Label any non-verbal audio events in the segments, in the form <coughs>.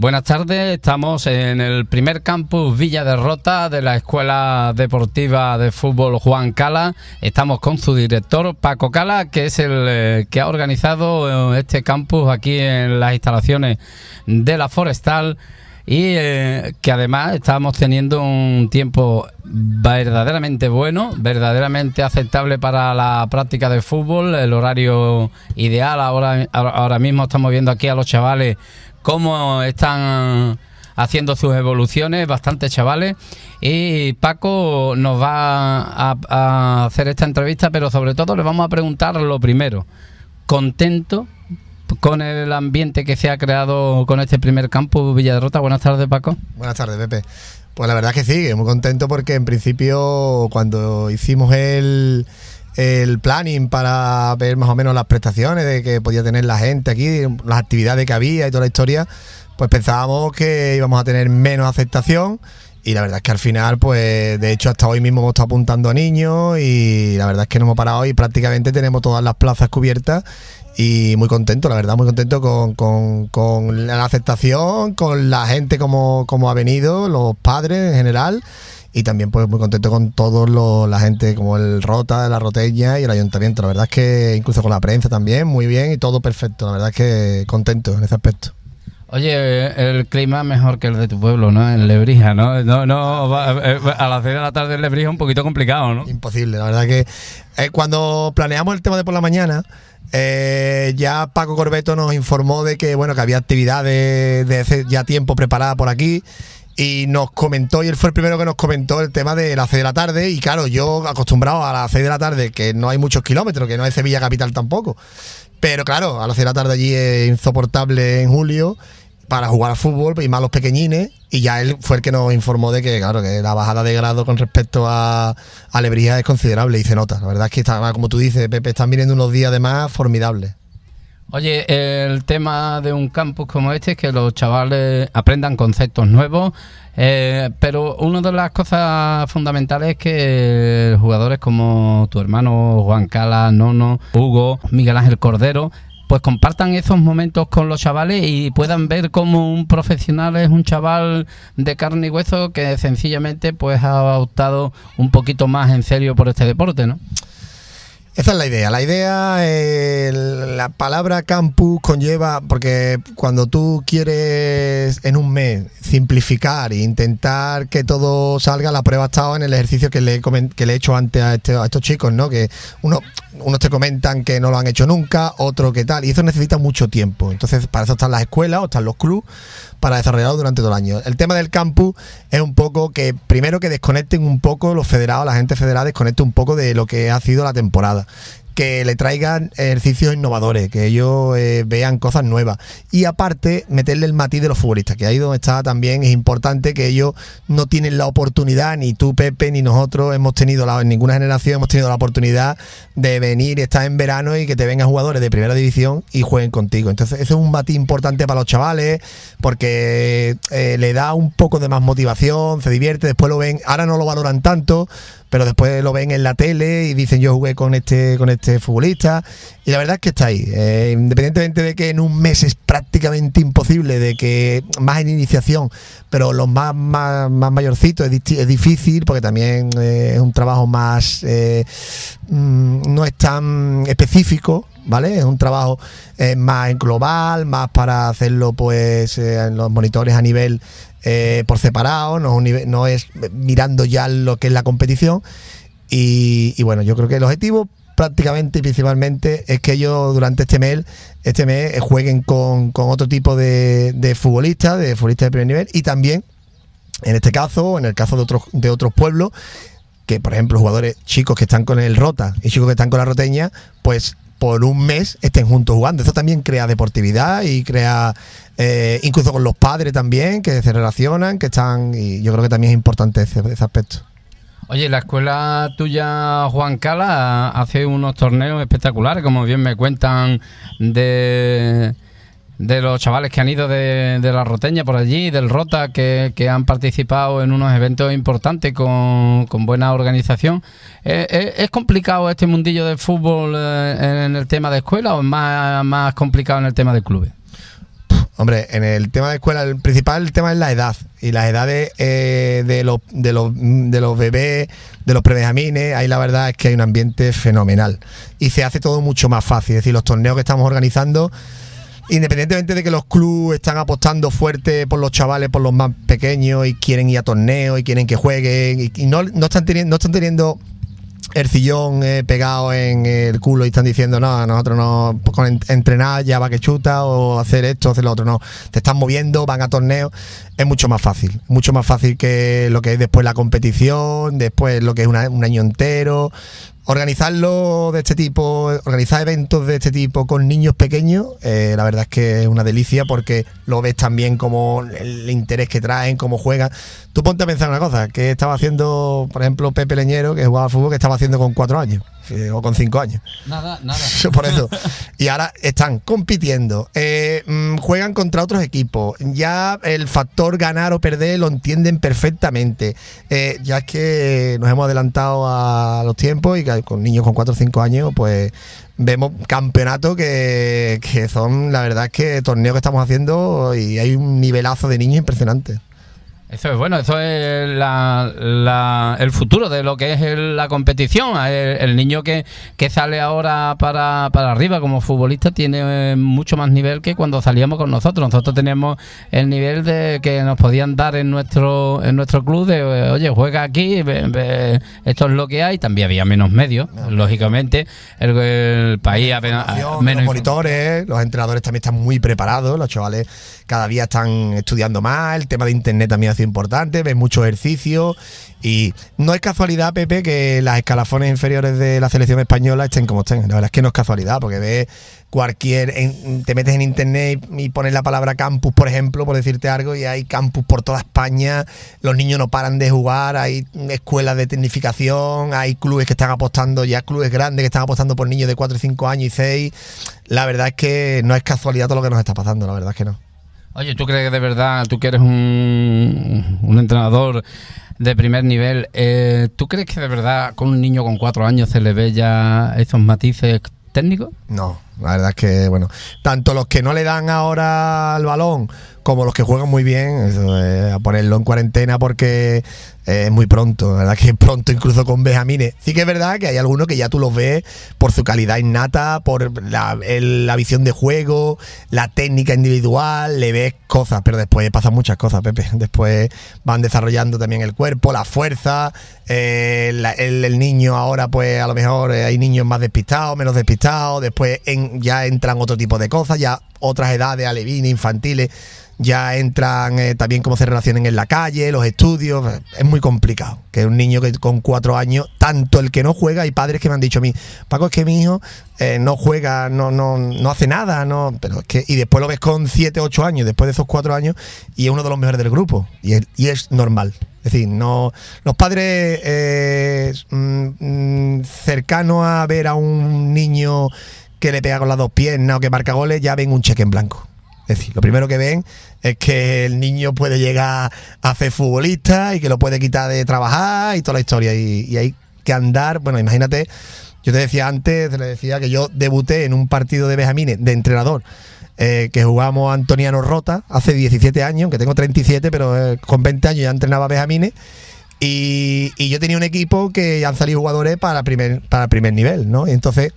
Buenas tardes, estamos en el primer campus Villa Derrota de la Escuela Deportiva de Fútbol Juan Cala. Estamos con su director Paco Cala, que es el eh, que ha organizado eh, este campus aquí en las instalaciones de la Forestal y eh, que además estamos teniendo un tiempo verdaderamente bueno, verdaderamente aceptable para la práctica de fútbol, el horario ideal, ahora, ahora mismo estamos viendo aquí a los chavales cómo están haciendo sus evoluciones, bastantes chavales. Y Paco nos va a, hacer esta entrevista, pero sobre todo le vamos a preguntar lo primero. ¿Contento con el ambiente que se ha creado con este primer campo Villarrota? Buenas tardes, Paco. Buenas tardes, Pepe. Pues la verdad es que sí, muy contento porque en principio cuando hicimos el el planning para ver más o menos las prestaciones de que podía tener la gente aquí, las actividades que había y toda la historia, pues pensábamos que íbamos a tener menos aceptación y la verdad es que al final, pues de hecho hasta hoy mismo hemos estado apuntando a niños y la verdad es que no hemos parado y prácticamente tenemos todas las plazas cubiertas y muy contento, la verdad, muy contento con, la aceptación, con la gente como, como ha venido, los padres en general y también pues muy contento con toda la gente como el Rota, la Roteña y el Ayuntamiento. La verdad es que incluso con la prensa también, muy bien y todo perfecto. La verdad es que contento en ese aspecto. Oye, el clima mejor que el de tu pueblo, ¿no? En Lebrija, ¿no? No, no ah, eh, a las 6 de la tarde en Lebrija es un poquito complicado, ¿no? Imposible, la verdad que eh, cuando planeamos el tema de por la mañana, eh, ya Paco Corbeto nos informó de que, bueno, que había actividades de, de ya tiempo preparada por aquí y nos comentó, y él fue el primero que nos comentó el tema de las 6 de la tarde, y claro, yo acostumbrado a las 6 de la tarde, que no hay muchos kilómetros, que no es Sevilla capital tampoco, pero claro, a las 6 de la tarde allí es insoportable en julio para jugar al fútbol y más los pequeñines, y ya él fue el que nos informó de que, claro, que la bajada de grado con respecto a, alegría es considerable y se nota. La verdad es que, está, como tú dices, Pepe, están viniendo unos días de más formidables. Oye, el tema de un campus como este es que los chavales aprendan conceptos nuevos, eh, pero una de las cosas fundamentales es que eh, jugadores como tu hermano Juan Cala, Nono, Hugo, Miguel Ángel Cordero, pues compartan esos momentos con los chavales y puedan ver cómo un profesional es un chaval de carne y hueso que sencillamente pues ha optado un poquito más en serio por este deporte, ¿no? Esa es la idea. La idea, eh, la palabra campus conlleva, porque cuando tú quieres en un mes simplificar e intentar que todo salga, la prueba ha estado en el ejercicio que le, que le he hecho antes este, a, estos chicos, ¿no? Que uno, unos te comentan que no lo han hecho nunca, otro que tal, y eso necesita mucho tiempo. Entonces, para eso están las escuelas o están los clubs para desarrollarlo durante todo el año. El tema del campus es un poco que, primero que desconecten un poco los federados, la gente federal desconecte un poco de lo que ha sido la temporada que le traigan ejercicios innovadores, que ellos eh, vean cosas nuevas. Y aparte, meterle el matiz de los futbolistas, que ahí donde está también es importante que ellos no tienen la oportunidad, ni tú, Pepe, ni nosotros hemos tenido, la, en ninguna generación hemos tenido la oportunidad de venir, estar en verano y que te vengan jugadores de primera división y jueguen contigo. Entonces, ese es un matiz importante para los chavales, porque eh, le da un poco de más motivación, se divierte, después lo ven, ahora no lo valoran tanto pero después lo ven en la tele y dicen yo jugué con este, con este futbolista. Y la verdad es que está ahí. Eh, independientemente de que en un mes es prácticamente imposible, de que más en iniciación, pero los más, más, mayorcitos es, difícil porque también eh, es un trabajo más... Eh, mm, no es tan específico ¿vale? Es un trabajo más en global, más para hacerlo pues en los monitores a nivel eh, por separado, no es, mirando ya lo que es la competición. Y, bueno, yo creo que el objetivo prácticamente y principalmente es que ellos durante este mes, este mes eh, jueguen con, con otro tipo de, de futbolistas, de futbolistas de primer nivel y también, en este caso, en el caso de otros, de otros pueblos, que por ejemplo jugadores chicos que están con el Rota y chicos que están con la Roteña, pues por un mes estén juntos jugando. Eso también crea deportividad y crea, eh, incluso con los padres también, que se relacionan, que están, y yo creo que también es importante ese aspecto. Oye, la escuela tuya, Juan Cala, hace unos torneos espectaculares, como bien me cuentan de de los chavales que han ido de, la Roteña por allí, del Rota, que, han participado en unos eventos importantes con, con buena organización. Eh, eh, ¿Es, complicado este mundillo del fútbol eh, en el tema de escuela o es más, más complicado en el tema de clubes? Hombre, en el tema de escuela, el principal tema es la edad. Y las edades de, los, de, los, de los bebés, de los prebenjamines, ahí la verdad es que hay un ambiente fenomenal. Y se hace todo mucho más fácil. Es decir, los torneos que estamos organizando independientemente de que los clubes están apostando fuerte por los chavales, por los más pequeños y quieren ir a torneos y quieren que jueguen y, no, no, están teniendo, están teniendo el sillón eh, pegado en el culo y están diciendo, no, nosotros no, con entrenar ya va que chuta o hacer esto, hacer lo otro, no, te están moviendo, van a torneos, es mucho más fácil, mucho más fácil que lo que es después la competición, después lo que es un año entero, Organizarlo de este tipo, organizar eventos de este tipo con niños pequeños, eh, la verdad es que es una delicia porque lo ves también como el interés que traen, cómo juegan. Tú ponte a pensar una cosa, que estaba haciendo, por ejemplo, Pepe Leñero, que jugaba fútbol, que estaba haciendo con cuatro años eh, o con cinco años. Nada, nada. <laughs> por eso. Y ahora están compitiendo, eh, mm, juegan contra otros equipos, ya el factor ganar o perder lo entienden perfectamente. ya es que nos hemos adelantado a los tiempos y que con niños con 4 o 5 años, pues vemos campeonatos que, que son, la verdad es que torneos que estamos haciendo y hay un nivelazo de niños impresionante. Eso es bueno, eso es el futuro de lo que es la competición. El, niño que, sale ahora para, para, arriba como futbolista tiene eh, mucho más nivel que cuando salíamos con nosotros. Nosotros teníamos el nivel de que nos podían dar en nuestro en nuestro club de, eh, oye, juega aquí, esto es lo que hay. También había menos medios, ah, lógicamente. El, país apenas... Menos monitores, los entrenadores también están muy preparados, los chavales cada día están estudiando más, el tema de internet también hace importante, ves mucho ejercicio y no es casualidad, Pepe, que las escalafones inferiores de la selección española estén como estén. La verdad es que no es casualidad, porque ves cualquier, te metes en internet y pones la palabra campus, por ejemplo, por decirte algo, y hay campus por toda España, los niños no paran de jugar, hay escuelas de tecnificación, hay clubes que están apostando, ya clubes grandes que están apostando por niños de 4 5 años y 6. La verdad es que no es casualidad todo lo que nos está pasando, la verdad es que no. Oye, ¿tú crees que de verdad, tú que eres un, entrenador de primer nivel, eh, ¿tú crees que de verdad con un niño con cuatro años se le ve ya esos matices técnicos? No, la verdad es que, bueno, tanto los que no le dan ahora el balón como los que juegan muy bien, a ponerlo en cuarentena porque es eh, muy pronto. La verdad que <laughs> pronto incluso con Benjamines. Sí que es verdad que hay algunos que ya tú los ves por su calidad innata, por la, visión de juego, la técnica individual, le ves cosas, pero después pasan muchas cosas, Pepe. Después van desarrollando también el cuerpo, la fuerza, eh, el, niño ahora pues a lo mejor eh, hay niños más despistados, menos despistados, después ya entran otro tipo de cosas, ya otras edades, alevines, infantiles, ya entran también cómo se relacionan en la calle, los estudios, es muy complicado. Que un niño que con cuatro años, tanto el que no juega, y padres que me han dicho a mí, Paco, es que mi hijo eh, no juega, no, no, no hace nada, no. Pero es que, y después lo ves con siete, ocho años, después de esos cuatro años, y es uno de los mejores del grupo. Y es, normal. Es decir, no. Los padres eh, mm, cercanos a ver a un niño que le pega con las dos piernas o que marca goles, ya ven un cheque en blanco. Es decir, lo primero que ven es que el niño puede llegar a ser futbolista y que lo puede quitar de trabajar y toda la historia. Y, hay que andar, bueno, imagínate, yo te decía antes, le decía que yo debuté en un partido de Bejamines, de entrenador. Eh, que jugamos Antoniano Rota hace 17 años, que tengo 37, pero eh, con 20 años ya entrenaba Bejamine. Y, yo tenía un equipo que ya han salido jugadores para primer, para primer nivel, ¿no? Y entonces,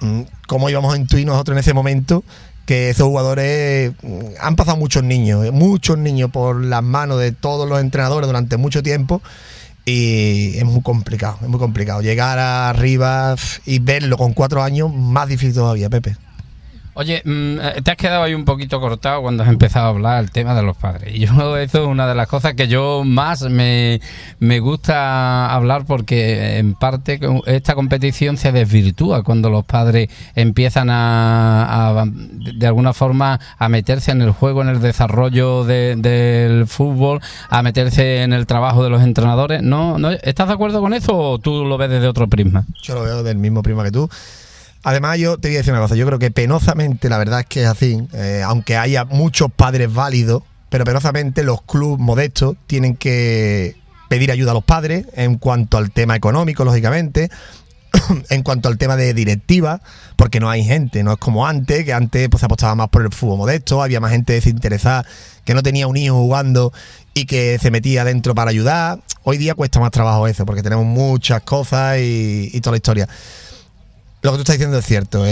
mm, ¿cómo íbamos a intuir nosotros en ese momento que esos jugadores mm, han pasado muchos niños, eh, muchos niños por las manos de todos los entrenadores durante mucho tiempo y es muy complicado, es muy complicado. Llegar arriba y verlo con cuatro años, más difícil todavía, Pepe. Oye, mm, eh, te has quedado ahí un poquito cortado cuando has empezado a hablar el tema de los padres. Y yo, <laughs> eso es una de las cosas que yo más me, gusta hablar porque, eh, en parte, esta competición se desvirtúa cuando los padres empiezan a, de alguna forma, a meterse en el juego, en el desarrollo del fútbol, a meterse en el trabajo de los entrenadores. ¿No, no, estás de acuerdo con eso o tú lo ves desde otro prisma? Yo lo veo del mismo prisma que tú. Además, yo te voy a decir una cosa, yo creo que penosamente, la verdad es que es así, eh, aunque haya muchos padres válidos, pero penosamente los clubes modestos tienen que pedir ayuda a los padres en cuanto al tema económico, lógicamente, <coughs> en cuanto al tema de directiva, porque no hay gente, no es como antes, que antes pues, se apostaba más por el fútbol modesto, había más gente desinteresada que no tenía un hijo jugando y que se metía dentro para ayudar. Hoy día cuesta más trabajo eso, porque tenemos muchas cosas y, y toda la historia lo que tú estás diciendo es cierto.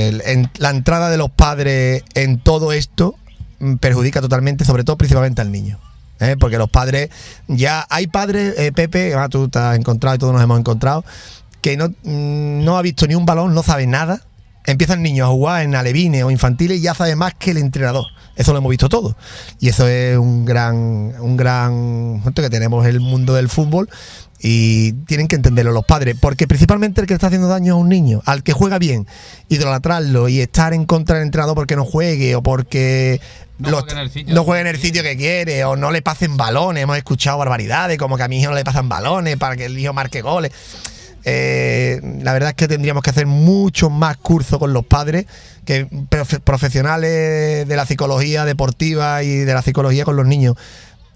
la entrada de los padres en todo esto mm, perjudica totalmente, sobre todo principalmente al niño. ¿eh? Porque los padres, ya hay padres, eh, Pepe, ah, tú te has encontrado y todos nos hemos encontrado, que no mm, ha visto ni un balón, no sabe nada, empiezan niños a jugar en alevines o infantiles y ya sabe más que el entrenador. Eso lo hemos visto todo. Y eso es un gran, un gran que tenemos el mundo del fútbol y tienen que entenderlo los padres, porque principalmente el que está haciendo daño a un niño, al que juega bien, idolatrarlo y estar en contra del entrenador porque no juegue o porque no, juegue, en el sitio, no juegue en el sitio que quiere o no le pasen balones. Hemos escuchado barbaridades como que a mi hijo no le pasan balones para que el hijo marque goles. Eh, la verdad es que tendríamos que hacer mucho más curso con los padres, que profesionales de la psicología deportiva y de la psicología con los niños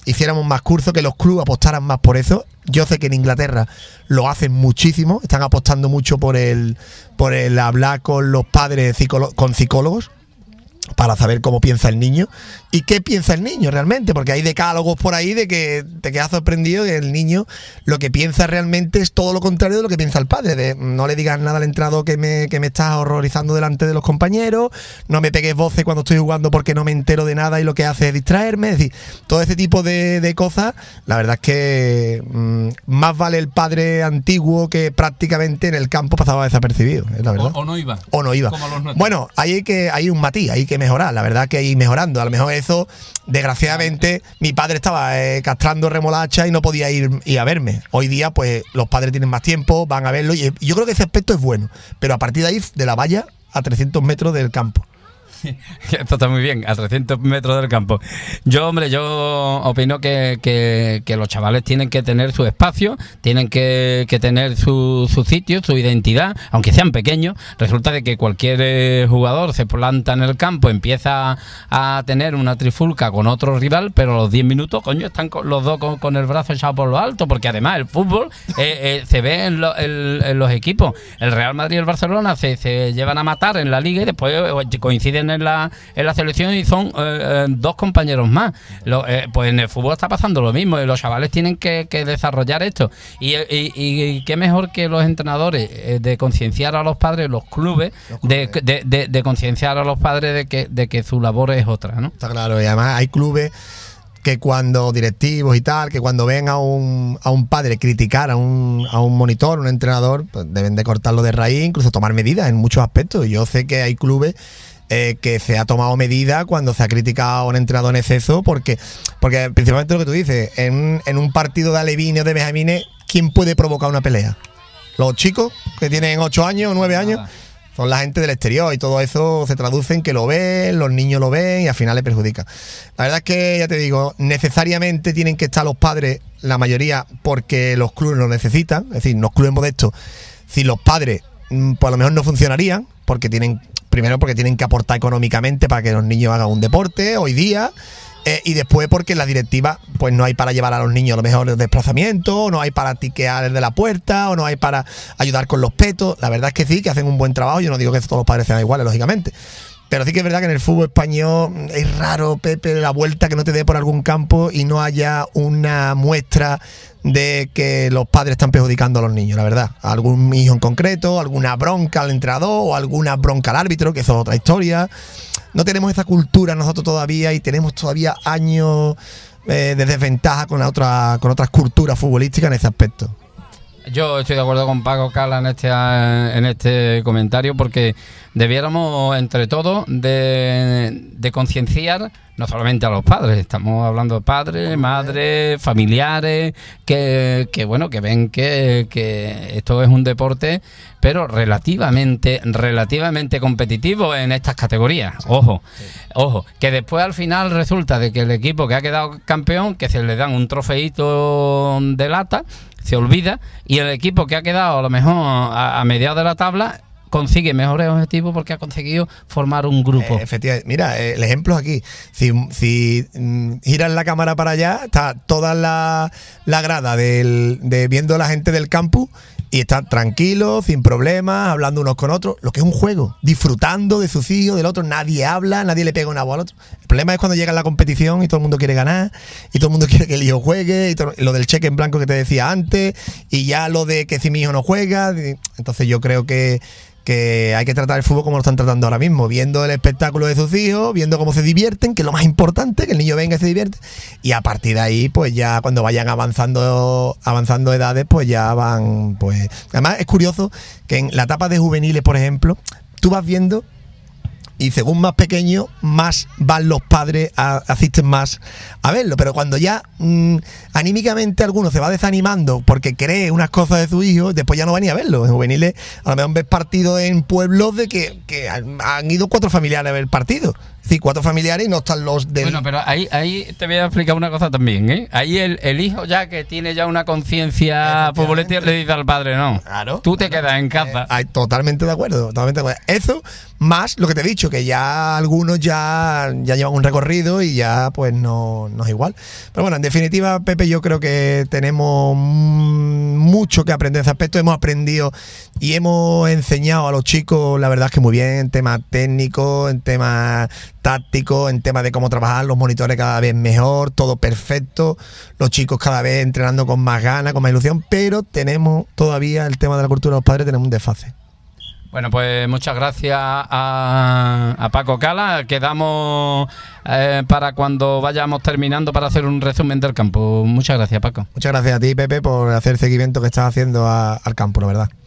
hiciéramos más cursos, que los clubes apostaran más por eso. Yo sé que en Inglaterra lo hacen muchísimo, están apostando mucho por el, por el hablar con los padres con psicólogos para saber cómo piensa el niño y qué piensa el niño realmente, porque hay decálogos por ahí de que te quedas sorprendido que el niño lo que piensa realmente es todo lo contrario de lo que piensa el padre, de no le digas nada al entrado que me, que me estás horrorizando delante de los compañeros, no me pegues voces cuando estoy jugando porque no me entero de nada y lo que hace es distraerme, es decir, todo ese tipo de, cosas, la verdad es que mm, más vale el padre antiguo que prácticamente en el campo pasaba desapercibido, es la verdad. O, no iba. O no iba. bueno, ahí hay que hay un matiz, hay que mejorar, la verdad que ir mejorando. A lo mejor eso, desgraciadamente, mi padre estaba eh, castrando remolacha y no podía ir, ir, a verme. Hoy día, pues los padres tienen más tiempo, van a verlo y eh, yo creo que ese aspecto es bueno. Pero a partir de ahí, de la valla a 300 metros del campo. <laughs> Esto está muy bien, a 300 metros del campo. Yo, hombre, yo opino que, los chavales tienen que tener su espacio, tienen que, tener su, su, sitio, su identidad, aunque sean pequeños. Resulta de que cualquier eh, jugador se planta en el campo, empieza a tener una trifulca con otro rival, pero los 10 minutos, coño, están los dos con, el brazo echado por lo alto, porque además el fútbol eh, eh, se ve en, los equipos. El Real Madrid y el Barcelona se, se llevan a matar en la liga y después coinciden en en la, en la selección y son eh, eh, dos compañeros más. Eh, pues en el fútbol está pasando lo mismo y los chavales tienen que, desarrollar esto. Y, y, qué mejor que los entrenadores de concienciar a los padres, los clubes, de, concienciar a los padres de que, de que su labor es otra. ¿no? Está claro, y además hay clubes que cuando directivos y tal, que cuando ven a un, a un padre criticar a un, a un monitor, un entrenador, pues deben de cortarlo de raíz, incluso tomar medidas en muchos aspectos. yo sé que hay clubes eh, que se ha tomado medida cuando se ha criticado a un entrenador en exceso, porque, porque principalmente lo que tú dices, en, en un partido de Alevine o de bejamines, ¿quién puede provocar una pelea? Los chicos que tienen 8 años o 9 años. Son la gente del exterior y todo eso se traduce en que lo ven, los niños lo ven y al final le perjudica. La verdad es que, ya te digo, necesariamente tienen que estar los padres, la mayoría, porque los clubes lo necesitan. Es decir, los de esto si los padres, mm, pues lo mejor no funcionarían, porque tienen, primero porque tienen que aportar económicamente para que los niños hagan un deporte hoy día. Eh, y después porque en la directiva pues no hay para llevar a los niños a lo mejor el desplazamiento, no hay para tiquear el de la puerta, o no hay para ayudar con los petos. La verdad es que sí, que hacen un buen trabajo. Yo no digo que todos los padres sean iguales, lógicamente. Pero sí que es verdad que en el fútbol español es raro, Pepe, la vuelta que no te dé por algún campo y no haya una muestra de que los padres están perjudicando a los niños, la verdad. Algún hijo en concreto, alguna bronca al entrenador o alguna bronca al árbitro, que eso es otra historia. No tenemos esa cultura nosotros todavía y tenemos todavía años eh, de desventaja con, la otra, con otras culturas futbolísticas en ese aspecto. Yo estoy de acuerdo con Paco Cala en este, en este comentario porque debiéramos, entre todos, de, concienciar no solamente a los padres, estamos hablando de padres, madres, familiares, que, bueno, que ven que, que, esto es un deporte, pero relativamente, relativamente competitivo en estas categorías. Ojo, ojo, que después al final resulta de que el equipo que ha quedado campeón, que se le dan un trofeito de lata, se olvida y el equipo que ha quedado a lo mejor a, mediados de la tabla consigue mejores objetivos porque ha conseguido formar un grupo. Eh, mira, eh, el ejemplo es aquí. Si, mm, giras la cámara para allá, está toda la, grada de viendo la gente del campus y están tranquilos, sin problemas, hablando unos con otros, lo que es un juego, disfrutando de su hijos, del otro, nadie habla, nadie le pega una voz al otro. El problema es cuando llega la competición y todo el mundo quiere ganar, y todo el mundo <laughs> quiere que el hijo juegue, y lo del cheque en blanco que te decía antes, y ya lo de que si mi hijo no juega, entonces yo creo que que hay que tratar el fútbol como lo están tratando ahora mismo, viendo el espectáculo de sus hijos, viendo cómo se divierten, que es lo más importante, que el niño venga y se divierte. Y a partir de ahí, pues ya cuando vayan avanzando, avanzando edades, pues ya van, pues. Además, es curioso que en la etapa de juveniles, por ejemplo, tú vas viendo y según más pequeño, más van los padres, a, asisten más a verlo. Pero cuando ya mm, anímicamente alguno se va desanimando porque cree unas cosas de su hijo, después ya no van ni a verlo. En juveniles, a lo mejor ves partido en pueblos de que, han, ido cuatro familiares a ver el partido. cuatro familiares y no están los de. Bueno, pero ahí, ahí te voy a explicar una cosa también, ¿eh? Ahí el, hijo ya que tiene ya una conciencia futbolística le dice al padre, no. Tú te quedas en casa. Eh, totalmente de acuerdo, totalmente de acuerdo. Eso más lo que te he dicho que ya algunos ya, ya llevan un recorrido y ya pues no, no es igual. Pero bueno, en definitiva, Pepe, yo creo que tenemos mucho que aprender en ese aspecto. Hemos aprendido y hemos enseñado a los chicos, la verdad es que muy bien, en temas técnicos, en temas tácticos, en temas de cómo trabajar, los monitores cada vez mejor, todo perfecto, los chicos cada vez entrenando con más ganas, con más ilusión, pero tenemos todavía el tema de la cultura de los padres, tenemos un desfase. Bueno, pues muchas gracias a, Paco Cala. Quedamos eh, para cuando vayamos terminando para hacer un resumen del campo. Muchas gracias, Paco. Muchas gracias a ti, Pepe, por hacer el seguimiento que estás haciendo al campo, la verdad.